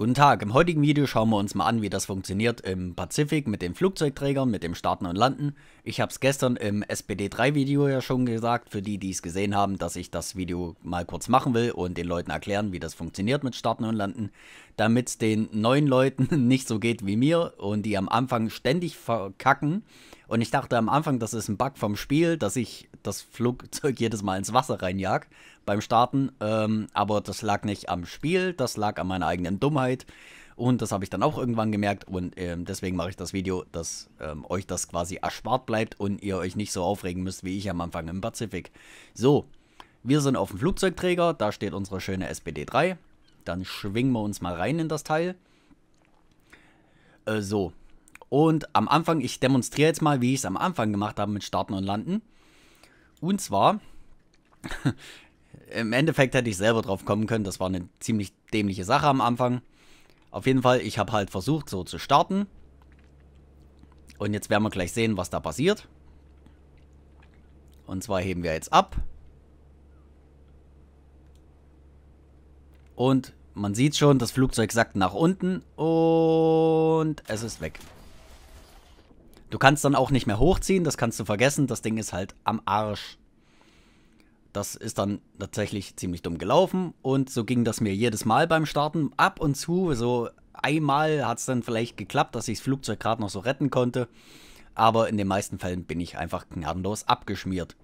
Guten Tag, im heutigen Video schauen wir uns mal an, wie das funktioniert im Pazifik mit den Flugzeugträgern, mit dem Starten und Landen. Ich habe es gestern im SPD3-Video ja schon gesagt, für die, die es gesehen haben, dass ich das Video mal kurz machen will und den Leuten erklären, wie das funktioniert mit Starten und Landen damit es den neuen Leuten nicht so geht wie mir und die am Anfang ständig verkacken. Und ich dachte am Anfang, das ist ein Bug vom Spiel, dass ich das Flugzeug jedes Mal ins Wasser reinjag beim Starten. Ähm, aber das lag nicht am Spiel, das lag an meiner eigenen Dummheit. Und das habe ich dann auch irgendwann gemerkt. Und ähm, deswegen mache ich das Video, dass ähm, euch das quasi erspart bleibt und ihr euch nicht so aufregen müsst wie ich am Anfang im Pazifik. So, wir sind auf dem Flugzeugträger, da steht unsere schöne SPD-3. Dann schwingen wir uns mal rein in das Teil. Äh, so. Und am Anfang, ich demonstriere jetzt mal, wie ich es am Anfang gemacht habe mit Starten und Landen. Und zwar, im Endeffekt hätte ich selber drauf kommen können. Das war eine ziemlich dämliche Sache am Anfang. Auf jeden Fall, ich habe halt versucht, so zu starten. Und jetzt werden wir gleich sehen, was da passiert. Und zwar heben wir jetzt ab. Und man sieht schon, das Flugzeug sackt nach unten und es ist weg. Du kannst dann auch nicht mehr hochziehen, das kannst du vergessen. Das Ding ist halt am Arsch. Das ist dann tatsächlich ziemlich dumm gelaufen und so ging das mir jedes Mal beim Starten. Ab und zu, so einmal hat es dann vielleicht geklappt, dass ich das Flugzeug gerade noch so retten konnte. Aber in den meisten Fällen bin ich einfach gnadenlos abgeschmiert.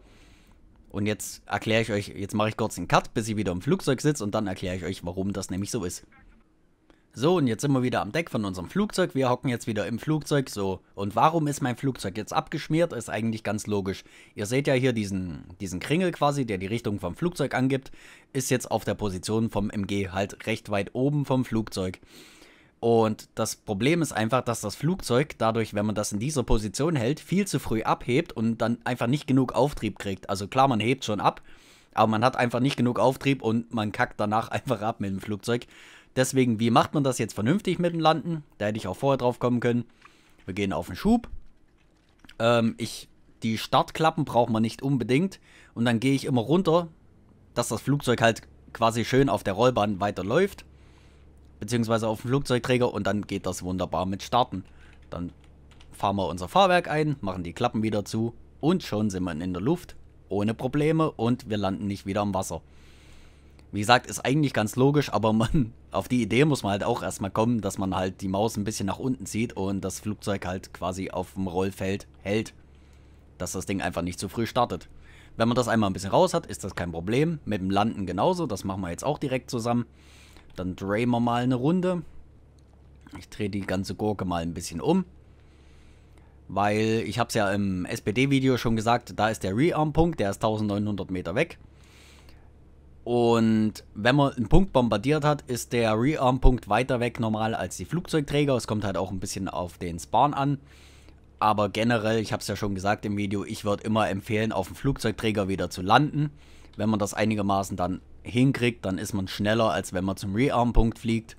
Und jetzt erkläre ich euch, jetzt mache ich kurz einen Cut, bis ich wieder im Flugzeug sitze und dann erkläre ich euch, warum das nämlich so ist. So, und jetzt sind wir wieder am Deck von unserem Flugzeug. Wir hocken jetzt wieder im Flugzeug. So, und warum ist mein Flugzeug jetzt abgeschmiert? Ist eigentlich ganz logisch. Ihr seht ja hier diesen, diesen Kringel quasi, der die Richtung vom Flugzeug angibt. Ist jetzt auf der Position vom MG halt recht weit oben vom Flugzeug. Und das Problem ist einfach, dass das Flugzeug dadurch, wenn man das in dieser Position hält, viel zu früh abhebt und dann einfach nicht genug Auftrieb kriegt. Also klar, man hebt schon ab, aber man hat einfach nicht genug Auftrieb und man kackt danach einfach ab mit dem Flugzeug. Deswegen, wie macht man das jetzt vernünftig mit dem Landen? Da hätte ich auch vorher drauf kommen können. Wir gehen auf den Schub. Ähm, ich, die Startklappen braucht man nicht unbedingt. Und dann gehe ich immer runter, dass das Flugzeug halt quasi schön auf der Rollbahn weiterläuft beziehungsweise auf dem Flugzeugträger und dann geht das wunderbar mit Starten. Dann fahren wir unser Fahrwerk ein, machen die Klappen wieder zu und schon sind wir in der Luft ohne Probleme und wir landen nicht wieder im Wasser. Wie gesagt, ist eigentlich ganz logisch, aber man, auf die Idee muss man halt auch erstmal kommen, dass man halt die Maus ein bisschen nach unten zieht und das Flugzeug halt quasi auf dem Rollfeld hält. Dass das Ding einfach nicht zu früh startet. Wenn man das einmal ein bisschen raus hat, ist das kein Problem. Mit dem Landen genauso, das machen wir jetzt auch direkt zusammen. Dann drehen wir mal eine Runde. Ich drehe die ganze Gurke mal ein bisschen um. Weil, ich habe es ja im SPD-Video schon gesagt, da ist der Rearm-Punkt, der ist 1900 Meter weg. Und wenn man einen Punkt bombardiert hat, ist der Rearm-Punkt weiter weg normal als die Flugzeugträger. Es kommt halt auch ein bisschen auf den Spawn an. Aber generell, ich habe es ja schon gesagt im Video, ich würde immer empfehlen, auf dem Flugzeugträger wieder zu landen wenn man das einigermaßen dann hinkriegt, dann ist man schneller, als wenn man zum Rearm-Punkt fliegt.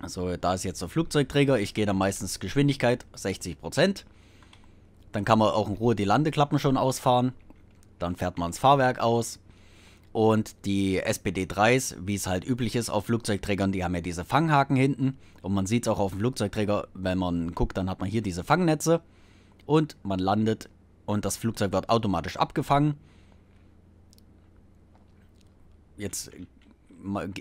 Also da ist jetzt der Flugzeugträger. Ich gehe dann meistens Geschwindigkeit 60%. Dann kann man auch in Ruhe die Landeklappen schon ausfahren. Dann fährt man das Fahrwerk aus. Und die SPD-3s, wie es halt üblich ist auf Flugzeugträgern, die haben ja diese Fanghaken hinten. Und man sieht es auch auf dem Flugzeugträger, wenn man guckt, dann hat man hier diese Fangnetze. Und man landet und das Flugzeug wird automatisch abgefangen jetzt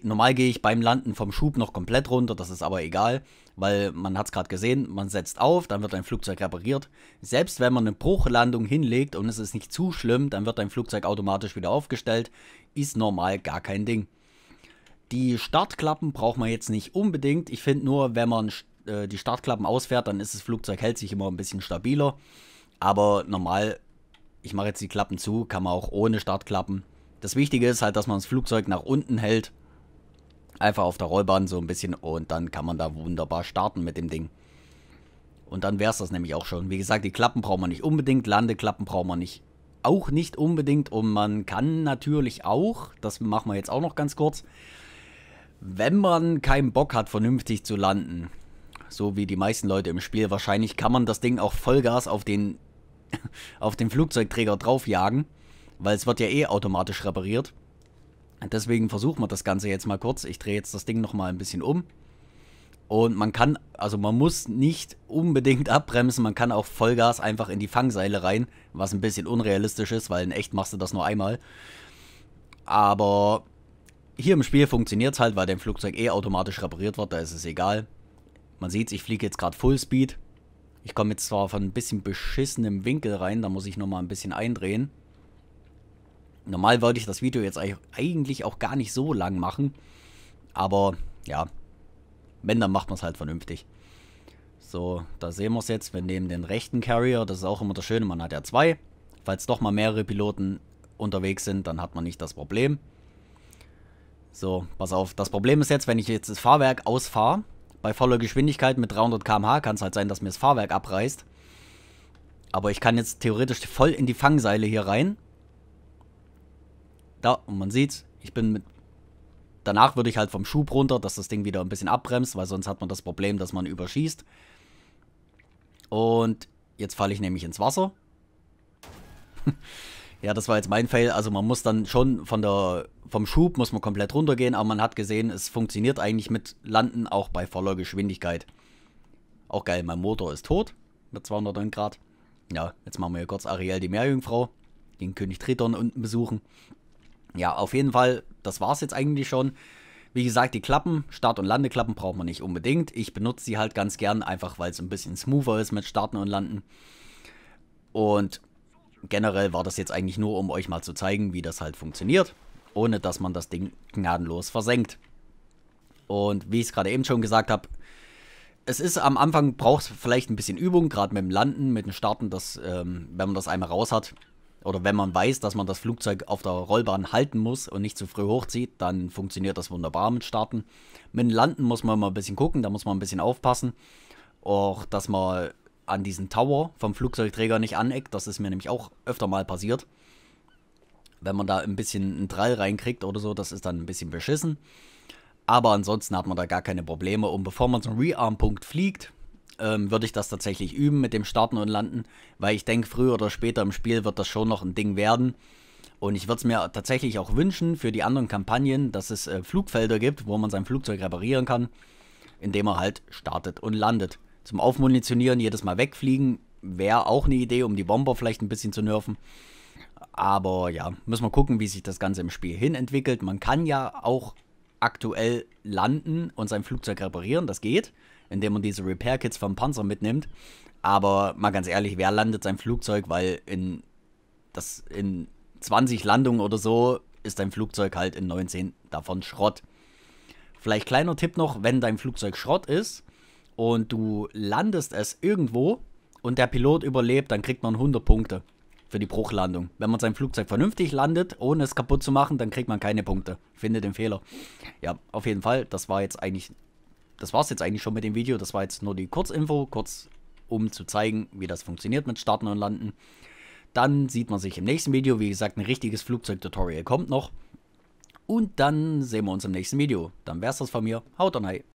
normal gehe ich beim Landen vom Schub noch komplett runter, das ist aber egal, weil man hat es gerade gesehen, man setzt auf, dann wird ein Flugzeug repariert. Selbst wenn man eine Bruchlandung hinlegt und es ist nicht zu schlimm, dann wird ein Flugzeug automatisch wieder aufgestellt, ist normal gar kein Ding. Die Startklappen braucht man jetzt nicht unbedingt. Ich finde nur, wenn man äh, die Startklappen ausfährt, dann ist das Flugzeug hält sich immer ein bisschen stabiler. Aber normal, ich mache jetzt die Klappen zu, kann man auch ohne Startklappen das Wichtige ist halt, dass man das Flugzeug nach unten hält. Einfach auf der Rollbahn so ein bisschen und dann kann man da wunderbar starten mit dem Ding. Und dann wäre es das nämlich auch schon. Wie gesagt, die Klappen braucht man nicht unbedingt, Landeklappen braucht man nicht auch nicht unbedingt und man kann natürlich auch, das machen wir jetzt auch noch ganz kurz, wenn man keinen Bock hat, vernünftig zu landen, so wie die meisten Leute im Spiel wahrscheinlich, kann man das Ding auch Vollgas auf den, auf den Flugzeugträger draufjagen weil es wird ja eh automatisch repariert. Deswegen versuchen wir das Ganze jetzt mal kurz. Ich drehe jetzt das Ding nochmal ein bisschen um. Und man kann, also man muss nicht unbedingt abbremsen, man kann auch Vollgas einfach in die Fangseile rein, was ein bisschen unrealistisch ist, weil in echt machst du das nur einmal. Aber hier im Spiel funktioniert es halt, weil dein Flugzeug eh automatisch repariert wird, da ist es egal. Man sieht ich fliege jetzt gerade Fullspeed. Ich komme jetzt zwar von ein bisschen beschissenem Winkel rein, da muss ich nochmal ein bisschen eindrehen. Normal wollte ich das Video jetzt eigentlich auch gar nicht so lang machen. Aber ja, wenn, dann macht man es halt vernünftig. So, da sehen wir es jetzt. Wir nehmen den rechten Carrier. Das ist auch immer das Schöne, man hat ja zwei. Falls doch mal mehrere Piloten unterwegs sind, dann hat man nicht das Problem. So, pass auf. Das Problem ist jetzt, wenn ich jetzt das Fahrwerk ausfahre, bei voller Geschwindigkeit mit 300 km/h kann es halt sein, dass mir das Fahrwerk abreißt. Aber ich kann jetzt theoretisch voll in die Fangseile hier rein da, und man sieht's, ich bin mit. Danach würde ich halt vom Schub runter, dass das Ding wieder ein bisschen abbremst, weil sonst hat man das Problem, dass man überschießt. Und jetzt falle ich nämlich ins Wasser. ja, das war jetzt mein Fail. Also man muss dann schon von der, vom Schub muss man komplett runtergehen, aber man hat gesehen, es funktioniert eigentlich mit Landen auch bei voller Geschwindigkeit. Auch geil, mein Motor ist tot mit 209 Grad. Ja, jetzt machen wir hier kurz Ariel die Meerjungfrau, den König Triton unten besuchen. Ja, auf jeden Fall, das war es jetzt eigentlich schon. Wie gesagt, die Klappen, Start- und Landeklappen braucht man nicht unbedingt. Ich benutze sie halt ganz gern, einfach weil es ein bisschen smoother ist mit Starten und Landen. Und generell war das jetzt eigentlich nur, um euch mal zu zeigen, wie das halt funktioniert, ohne dass man das Ding gnadenlos versenkt. Und wie ich es gerade eben schon gesagt habe, es ist am Anfang braucht es vielleicht ein bisschen Übung, gerade mit dem Landen, mit dem Starten, dass, ähm, wenn man das einmal raus hat, oder wenn man weiß, dass man das Flugzeug auf der Rollbahn halten muss und nicht zu früh hochzieht, dann funktioniert das wunderbar mit Starten. Mit Landen muss man mal ein bisschen gucken, da muss man ein bisschen aufpassen. Auch, dass man an diesen Tower vom Flugzeugträger nicht aneckt, das ist mir nämlich auch öfter mal passiert. Wenn man da ein bisschen einen Drall reinkriegt oder so, das ist dann ein bisschen beschissen. Aber ansonsten hat man da gar keine Probleme. Und bevor man zum Rearm-Punkt fliegt, ähm, würde ich das tatsächlich üben mit dem Starten und Landen, weil ich denke, früher oder später im Spiel wird das schon noch ein Ding werden. Und ich würde es mir tatsächlich auch wünschen für die anderen Kampagnen, dass es äh, Flugfelder gibt, wo man sein Flugzeug reparieren kann, indem er halt startet und landet. Zum Aufmunitionieren jedes Mal wegfliegen wäre auch eine Idee, um die Bomber vielleicht ein bisschen zu nerven. Aber ja, müssen wir gucken, wie sich das Ganze im Spiel hin entwickelt. Man kann ja auch aktuell landen und sein Flugzeug reparieren, das geht indem man diese Repair-Kits vom Panzer mitnimmt. Aber mal ganz ehrlich, wer landet sein Flugzeug? Weil in, das, in 20 Landungen oder so ist dein Flugzeug halt in 19 davon Schrott. Vielleicht kleiner Tipp noch, wenn dein Flugzeug Schrott ist und du landest es irgendwo und der Pilot überlebt, dann kriegt man 100 Punkte für die Bruchlandung. Wenn man sein Flugzeug vernünftig landet, ohne es kaputt zu machen, dann kriegt man keine Punkte. Finde den Fehler. Ja, auf jeden Fall, das war jetzt eigentlich das war es jetzt eigentlich schon mit dem Video. Das war jetzt nur die Kurzinfo, kurz um zu zeigen, wie das funktioniert mit Starten und Landen. Dann sieht man sich im nächsten Video. Wie gesagt, ein richtiges Flugzeug-Tutorial kommt noch. Und dann sehen wir uns im nächsten Video. Dann wär's das von mir. Haut rein.